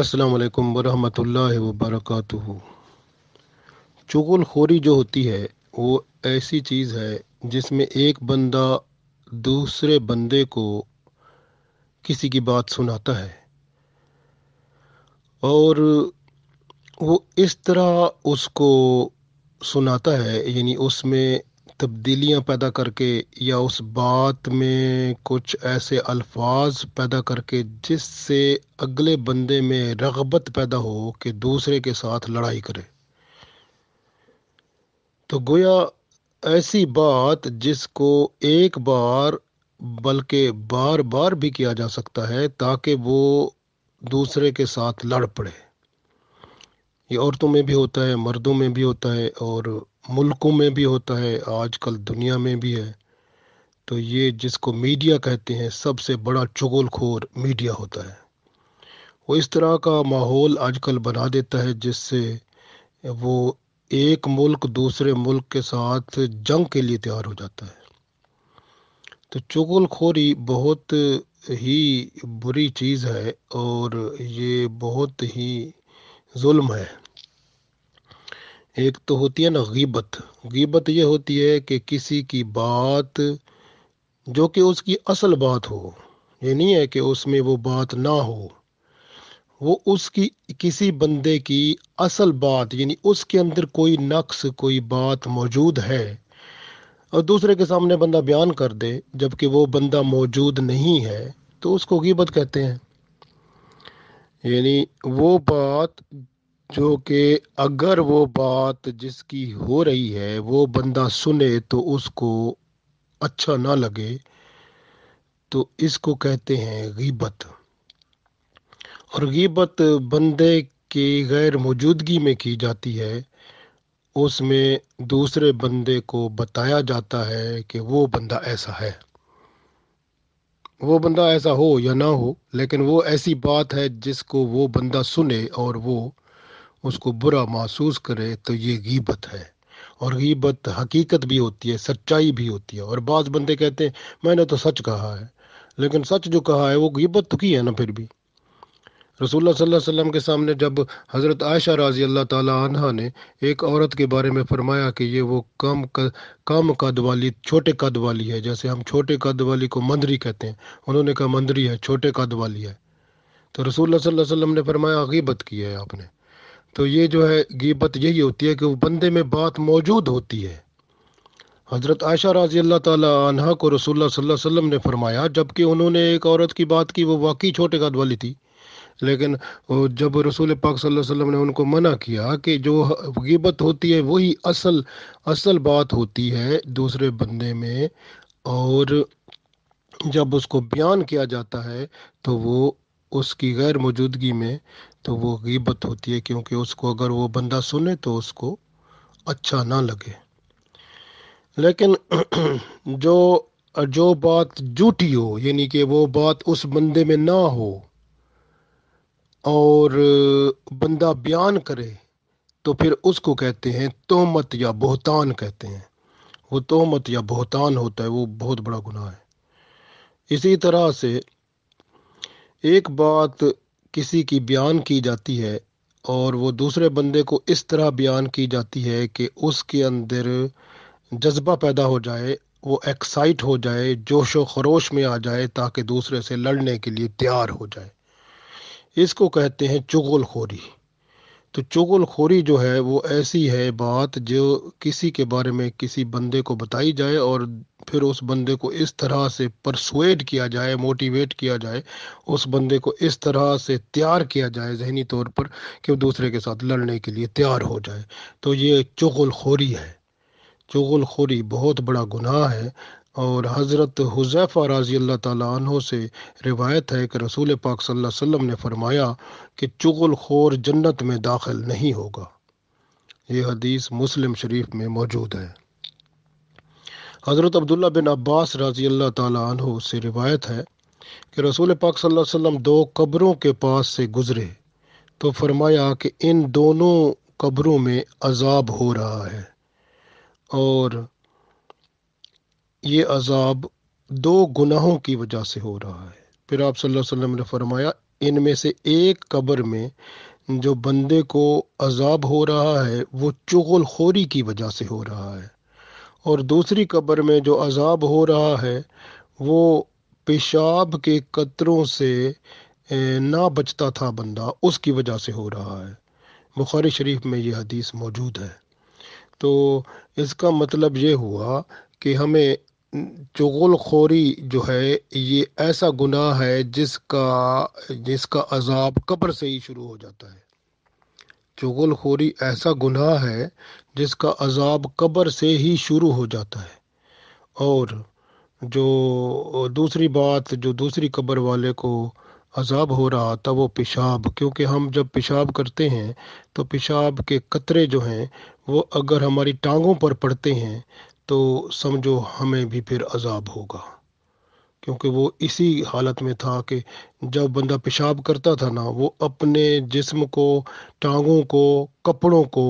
السلام علیکم ورحمۃ اللہ وبرکاتہ چغل خوری جو ہوتی ہے وہ ایسی چیز ہے جس میں ایک بندہ دوسرے بندے کو کسی کی بات سناتا ہے اور وہ اس طرح اس کو سناتا ہے یعنی اس میں تبدیلیاں پیدا کر کے یا اس بات میں کچھ ایسے الفاظ پیدا کر کے جس سے اگلے بندے میں رغبت پیدا ہو کہ دوسرے کے ساتھ لڑائی کرے تو گویا ایسی بات جس کو ایک بار بلکہ بار بار بھی کیا جا سکتا ہے تاکہ وہ دوسرے کے ساتھ لڑ پڑے یہ عورتوں میں بھی ہوتا ہے مردوں میں بھی ہوتا ہے اور ملکوں میں بھی ہوتا ہے آج کل دنیا میں بھی ہے تو یہ جس کو میڈیا کہتے ہیں سب سے بڑا چغل خور میڈیا ہوتا ہے وہ اس طرح کا ماحول آج کل بنا دیتا ہے جس سے وہ ایک ملک دوسرے ملک کے ساتھ جنگ کے لیے تیار ہو جاتا ہے تو چغل خوری بہت ہی بری چیز ہے اور یہ بہت ہی ظلم ہے ایک تو ہوتی ہے نا غیبت غیبت یہ ہوتی ہے کہ کسی کی بات جو کہ اس کی اصل بات ہو یہ نہیں ہے کہ اس میں وہ بات نہ ہو وہ اس کی کسی بندے کی اصل بات یعنی اس کے اندر کوئی نقص کوئی بات موجود ہے اور دوسرے کے سامنے بندہ بیان کر دے جب کہ وہ بندہ موجود نہیں ہے تو اس کو غیبت کہتے ہیں یعنی وہ بات جو کہ اگر وہ بات جس کی ہو رہی ہے وہ بندہ سنے تو اس کو اچھا نہ لگے تو اس کو کہتے ہیں غیبت اور غیبت بندے کی غیر موجودگی میں کی جاتی ہے اس میں دوسرے بندے کو بتایا جاتا ہے کہ وہ بندہ ایسا ہے وہ بندہ ایسا ہو یا نہ ہو لیکن وہ ایسی بات ہے جس کو وہ بندہ سنے اور وہ اس کو برا محسوس کرے تو یہ غیبت ہے اور غیبت حقیقت بھی ہوتی ہے سچائی بھی ہوتی ہے اور بعض بندے کہتے ہیں میں نے تو سچ کہا ہے لیکن سچ جو کہا ہے وہ غیبت تو کی ہے نا پھر بھی رسول اللہ صلی اللہ علیہ وسلم کے سامنے جب حضرت عائشہ رضی اللہ تعالیٰ عنہ نے ایک عورت کے بارے میں فرمایا کہ یہ وہ کم کم قد والی چھوٹے قد والی ہے جیسے ہم چھوٹے قد والی کو مندری کہتے ہیں انہوں نے کہا مندری ہے چھوٹے قد والی ہے تو رسول اللہ صلی اللہ علیہ وسلم نے فرمایا غیبت کی ہے آپ نے تو یہ جو ہے غیبت یہی ہوتی ہے کہ وہ بندے میں بات موجود ہوتی ہے حضرت عائشہ رضی اللہ تعالیٰ کو رسول اللہ صلی اللہ علیہ وسلم نے فرمایا جب کہ انہوں نے ایک عورت کی بات کی وہ واقعی چھوٹے قد والی تھی لیکن جب رسول پاک صلی اللہ علیہ وسلم نے ان کو منع کیا کہ جو غیبت ہوتی ہے وہی اصل اصل بات ہوتی ہے دوسرے بندے میں اور جب اس کو بیان کیا جاتا ہے تو وہ اس کی غیر موجودگی میں تو وہ غیبت ہوتی ہے کیونکہ اس اس کو کو اگر وہ بندہ سنے تو اچھا نہ لگے لیکن جو جو بات ہو یعنی کہ وہ بات اس بندے میں نہ ہو اور بندہ بیان کرے تو پھر اس کو کہتے ہیں تومت یا بہتان کہتے ہیں وہ تومت یا بہتان ہوتا ہے وہ بہت بڑا گناہ ہے اسی طرح سے ایک بات کسی کی بیان کی جاتی ہے اور وہ دوسرے بندے کو اس طرح بیان کی جاتی ہے کہ اس کے اندر جذبہ پیدا ہو جائے وہ ایکسائٹ ہو جائے جوش و خروش میں آ جائے تاکہ دوسرے سے لڑنے کے لیے تیار ہو جائے اس کو کہتے ہیں چغل خوری تو چغل خوری جو ہے وہ ایسی ہے بات جو کسی کے بارے میں کسی بندے کو بتائی جائے اور پھر اس بندے کو اس طرح سے پرسویٹ کیا جائے موٹیویٹ کیا جائے اس بندے کو اس طرح سے تیار کیا جائے ذہنی طور پر کہ وہ دوسرے کے ساتھ لڑنے کے لیے تیار ہو جائے تو یہ چغل خوری ہے چغل خوری بہت بڑا گناہ ہے اور حضرت حضیفہ رضی اللہ تعالیٰ عنہ سے روایت ہے کہ رسول پاک صلی اللہ علیہ وسلم نے فرمایا کہ چغل خور جنت میں داخل نہیں ہوگا یہ حدیث مسلم شریف میں موجود ہے حضرت عبداللہ بن عباس رضی اللہ تعالیٰ عنہ سے روایت ہے کہ رسول پاک صلی اللہ علیہ وسلم دو قبروں کے پاس سے گزرے تو فرمایا کہ ان دونوں قبروں میں عذاب ہو رہا ہے اور یہ عذاب دو گناہوں کی وجہ سے ہو رہا ہے پھر آپ صلی اللہ علیہ وسلم نے فرمایا ان میں سے ایک قبر میں جو بندے کو عذاب ہو رہا ہے وہ چغل خوری کی وجہ سے ہو رہا ہے اور دوسری قبر میں جو عذاب ہو رہا ہے وہ پیشاب کے قطروں سے نہ بچتا تھا بندہ اس کی وجہ سے ہو رہا ہے بخاری شریف میں یہ حدیث موجود ہے تو اس کا مطلب یہ ہوا کہ ہمیں چغل خوری جو ہے یہ ایسا گناہ ہے جس کا جس کا عذاب قبر سے ہی شروع ہو جاتا ہے ہے چغل خوری ایسا گناہ جس کا عذاب قبر سے ہی شروع ہو جاتا ہے اور جو دوسری بات جو دوسری قبر والے کو عذاب ہو رہا تھا وہ پیشاب کیونکہ ہم جب پیشاب کرتے ہیں تو پیشاب کے قطرے جو ہیں وہ اگر ہماری ٹانگوں پر پڑتے ہیں تو سمجھو ہمیں بھی پھر عذاب ہوگا کیونکہ وہ اسی حالت میں تھا کہ جب بندہ پیشاب کرتا تھا نا وہ اپنے جسم کو ٹانگوں کو کپڑوں کو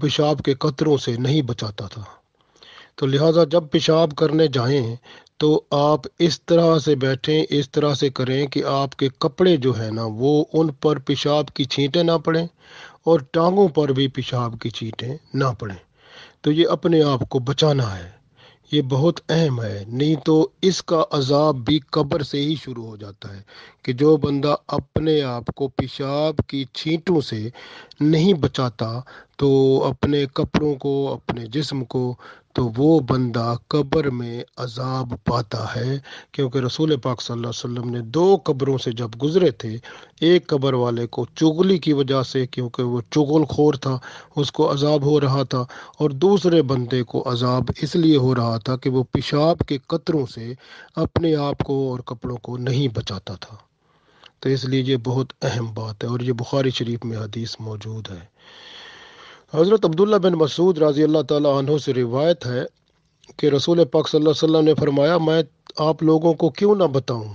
پیشاب کے قطروں سے نہیں بچاتا تھا تو لہٰذا جب پیشاب کرنے جائیں تو آپ اس طرح سے بیٹھیں اس طرح سے کریں کہ آپ کے کپڑے جو ہیں نا وہ ان پر پیشاب کی چھینٹیں نہ پڑیں اور ٹانگوں پر بھی پیشاب کی چھینٹیں نہ پڑیں تو یہ اپنے آپ کو بچانا ہے یہ بہت اہم ہے نہیں تو اس کا عذاب بھی قبر سے ہی شروع ہو جاتا ہے کہ جو بندہ اپنے آپ کو پیشاب کی چھینٹوں سے نہیں بچاتا تو اپنے کپڑوں کو اپنے جسم کو تو وہ بندہ قبر میں عذاب پاتا ہے کیونکہ رسول پاک صلی اللہ علیہ وسلم نے دو قبروں سے جب گزرے تھے ایک قبر والے کو چغلی کی وجہ سے کیونکہ وہ چغل خور تھا اس کو عذاب ہو رہا تھا اور دوسرے بندے کو عذاب اس لیے ہو رہا تھا کہ وہ پیشاب کے قطروں سے اپنے آپ کو اور کپڑوں کو نہیں بچاتا تھا تو اس لیے یہ بہت اہم بات ہے اور یہ بخاری شریف میں حدیث موجود ہے حضرت عبداللہ بن مسعود رضی اللہ تعالیٰ عنہ سے روایت ہے کہ رسول پاک صلی اللہ علیہ وسلم نے فرمایا میں آپ لوگوں کو کیوں نہ بتاؤں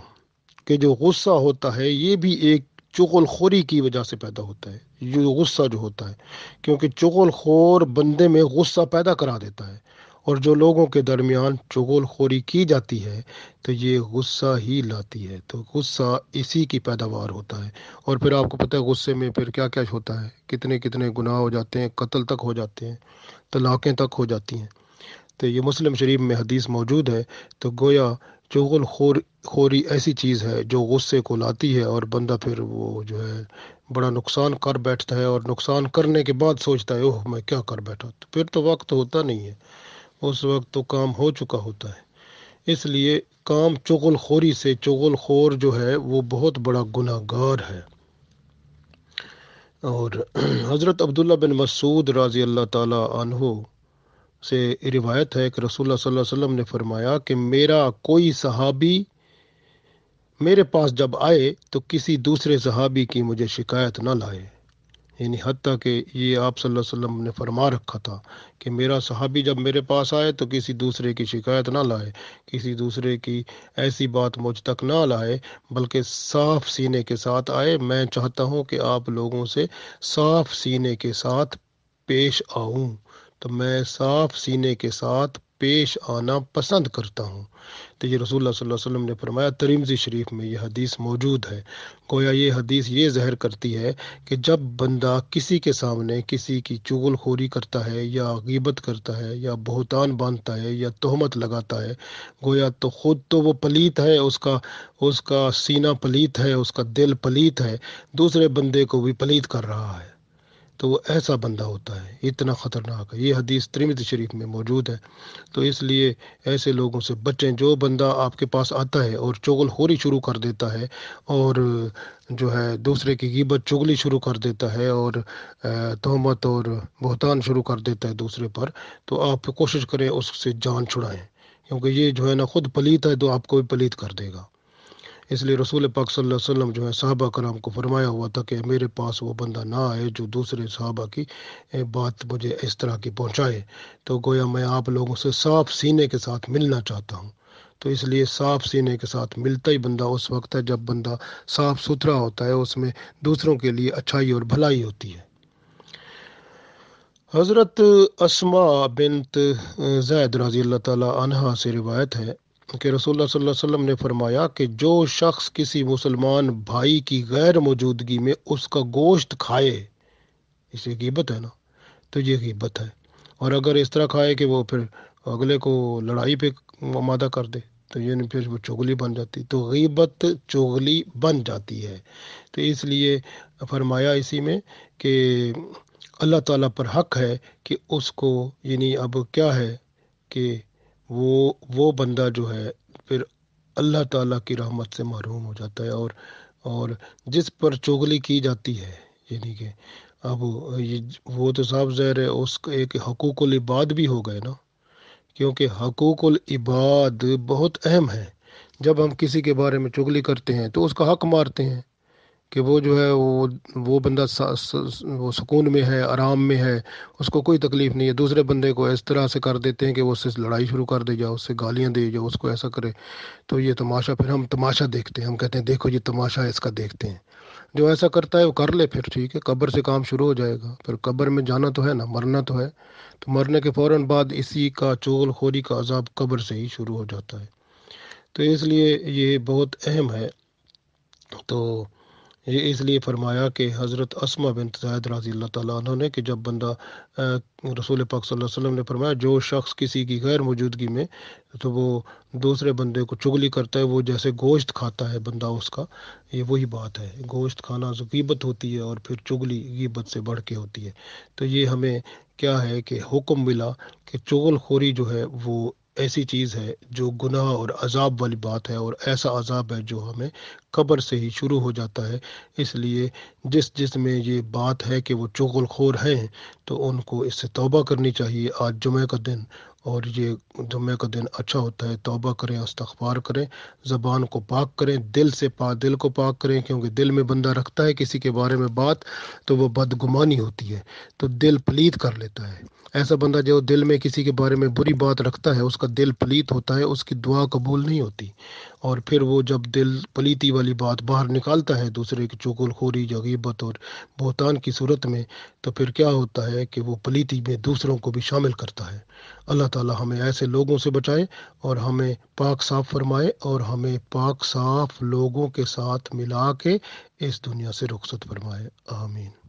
کہ جو غصہ ہوتا ہے یہ بھی ایک چغل خوری کی وجہ سے پیدا ہوتا ہے یہ غصہ جو ہوتا ہے کیونکہ چغل خور بندے میں غصہ پیدا کرا دیتا ہے اور جو لوگوں کے درمیان چگول خوری کی جاتی ہے تو یہ غصہ ہی لاتی ہے تو غصہ اسی کی پیداوار ہوتا ہے اور پھر آپ کو پتہ ہے غصے میں پھر کیا کیا ہوتا ہے کتنے کتنے گناہ ہو جاتے ہیں قتل تک ہو جاتے ہیں طلاقیں تک ہو جاتی ہیں تو یہ مسلم شریف میں حدیث موجود ہے تو گویا چغل خور خوری ایسی چیز ہے جو غصے کو لاتی ہے اور بندہ پھر وہ جو ہے بڑا نقصان کر بیٹھتا ہے اور نقصان کرنے کے بعد سوچتا ہے اوہ میں کیا کر بیٹھا تو پھر تو وقت ہوتا نہیں ہے اس وقت تو کام ہو چکا ہوتا ہے اس لیے کام چغل خوری سے چغل خور جو ہے وہ بہت بڑا گناہ گار ہے اور حضرت عبداللہ بن مسعود رضی اللہ تعالی عنہ سے روایت ہے کہ رسول اللہ صلی اللہ علیہ وسلم نے فرمایا کہ میرا کوئی صحابی میرے پاس جب آئے تو کسی دوسرے صحابی کی مجھے شکایت نہ لائے یعنی حتیٰ کہ یہ آپ صلی اللہ علیہ وسلم نے فرما رکھا تھا کہ میرا صحابی جب میرے پاس آئے تو کسی دوسرے کی شکایت نہ لائے کسی دوسرے کی ایسی بات مجھ تک نہ لائے بلکہ صاف سینے کے ساتھ آئے میں چاہتا ہوں کہ آپ لوگوں سے صاف سینے کے ساتھ پیش آؤں تو میں صاف سینے کے ساتھ پیش آنا پسند کرتا ہوں تو یہ رسول اللہ صلی اللہ علیہ وسلم نے فرمایا ترمزی شریف میں یہ حدیث موجود ہے گویا یہ حدیث یہ زہر کرتی ہے کہ جب بندہ کسی کے سامنے کسی کی چغل خوری کرتا ہے یا غیبت کرتا ہے یا بہتان باندھتا ہے یا تہمت لگاتا ہے گویا تو خود تو وہ پلیت ہے اس کا اس کا سینہ پلیت ہے اس کا دل پلیت ہے دوسرے بندے کو بھی پلیت کر رہا ہے تو وہ ایسا بندہ ہوتا ہے اتنا خطرناک ہے یہ حدیث ترمت شریف میں موجود ہے تو اس لیے ایسے لوگوں سے بچیں جو بندہ آپ کے پاس آتا ہے اور چگل خوری شروع کر دیتا ہے اور جو ہے دوسرے کی غیبت چگلی شروع کر دیتا ہے اور تہمت اور بہتان شروع کر دیتا ہے دوسرے پر تو آپ کوشش کریں اس سے جان چھڑائیں کیونکہ یہ جو ہے نا خود پلیت ہے تو آپ کو بھی پلیت کر دے گا اس لیے رسول پاک صلی اللہ علیہ وسلم جو ہے صحابہ کرام کو فرمایا ہوا تھا کہ میرے پاس وہ بندہ نہ آئے جو دوسرے صحابہ کی بات مجھے اس طرح کی پہنچائے تو گویا میں آپ لوگوں سے صاف سینے کے ساتھ ملنا چاہتا ہوں تو اس لیے صاف سینے کے ساتھ ملتا ہی بندہ اس وقت ہے جب بندہ صاف ستھرا ہوتا ہے اس میں دوسروں کے لیے اچھائی اور بھلائی ہوتی ہے حضرت اسما بنت زید رضی اللہ تعالیٰ عنہ سے روایت ہے کہ رسول اللہ صلی اللہ علیہ وسلم نے فرمایا کہ جو شخص کسی مسلمان بھائی کی غیر موجودگی میں اس کا گوشت کھائے اسے غیبت ہے نا تو یہ غیبت ہے اور اگر اس طرح کھائے کہ وہ پھر اگلے کو لڑائی پہ آمادہ کر دے تو یہ پھر وہ چغلی بن جاتی تو غیبت چغلی بن جاتی ہے تو اس لیے فرمایا اسی میں کہ اللہ تعالیٰ پر حق ہے کہ اس کو یعنی اب کیا ہے کہ وہ وہ بندہ جو ہے پھر اللہ تعالیٰ کی رحمت سے محروم ہو جاتا ہے اور اور جس پر چوگلی کی جاتی ہے یعنی کہ اب وہ تو صاف ظاہر ہے اس کا ایک حقوق العباد بھی ہو گئے نا کیونکہ حقوق العباد بہت اہم ہے جب ہم کسی کے بارے میں چگلی کرتے ہیں تو اس کا حق مارتے ہیں کہ وہ جو ہے وہ وہ بندہ وہ سکون میں ہے آرام میں ہے اس کو کوئی تکلیف نہیں ہے دوسرے بندے کو اس طرح سے کر دیتے ہیں کہ وہ اس سے لڑائی شروع کر دے جائے اس سے گالیاں دے جاؤ اس کو ایسا کرے تو یہ تماشا پھر ہم تماشا دیکھتے ہیں ہم کہتے ہیں دیکھو یہ جی، تماشا اس کا دیکھتے ہیں جو ایسا کرتا ہے وہ کر لے پھر ٹھیک ہے قبر سے کام شروع ہو جائے گا پھر قبر میں جانا تو ہے نا مرنا تو ہے تو مرنے کے فوراً بعد اسی کا چول خوری کا عذاب قبر سے ہی شروع ہو جاتا ہے تو اس لیے یہ بہت اہم ہے تو یہ اس لیے فرمایا کہ حضرت رضی اللہ اللہ تعالیٰ عنہ نے نے کہ جب بندہ رسول پاک صلی علیہ وسلم فرمایا جو شخص کسی کی غیر موجودگی میں تو وہ دوسرے بندے کو چگلی کرتا ہے وہ جیسے گوشت کھاتا ہے بندہ اس کا یہ وہی بات ہے گوشت کھانا غیبت ہوتی ہے اور پھر چگلی غیبت سے بڑھ کے ہوتی ہے تو یہ ہمیں کیا ہے کہ حکم ملا کہ چگل خوری جو ہے وہ ایسی چیز ہے جو گناہ اور عذاب والی بات ہے اور ایسا عذاب ہے جو ہمیں قبر سے ہی شروع ہو جاتا ہے اس لیے جس جس میں یہ بات ہے کہ وہ چغل خور ہیں تو ان کو اس سے توبہ کرنی چاہیے آج جمعہ کا دن اور یہ جمعہ کا دن اچھا ہوتا ہے توبہ کریں استغفار کریں زبان کو پاک کریں دل سے پا دل کو پاک کریں کیونکہ دل میں بندہ رکھتا ہے کسی کے بارے میں بات تو وہ بدگمانی ہوتی ہے تو دل پلیت کر لیتا ہے ایسا بندہ جو دل میں کسی کے بارے میں بری بات رکھتا ہے اس کا دل پلیت ہوتا ہے اس کی دعا قبول نہیں ہوتی اور پھر وہ جب دل پلیتی والی بات باہر نکالتا ہے دوسرے کی چوکل خوری جغیبت اور بہتان کی صورت میں تو پھر کیا ہوتا ہے کہ وہ پلیتی میں دوسروں کو بھی شامل کرتا ہے اللہ تعالیٰ ہمیں ایسے لوگوں سے بچائے اور ہمیں پاک صاف فرمائے اور ہمیں پاک صاف لوگوں کے ساتھ ملا کے اس دنیا سے رخصت فرمائے آمین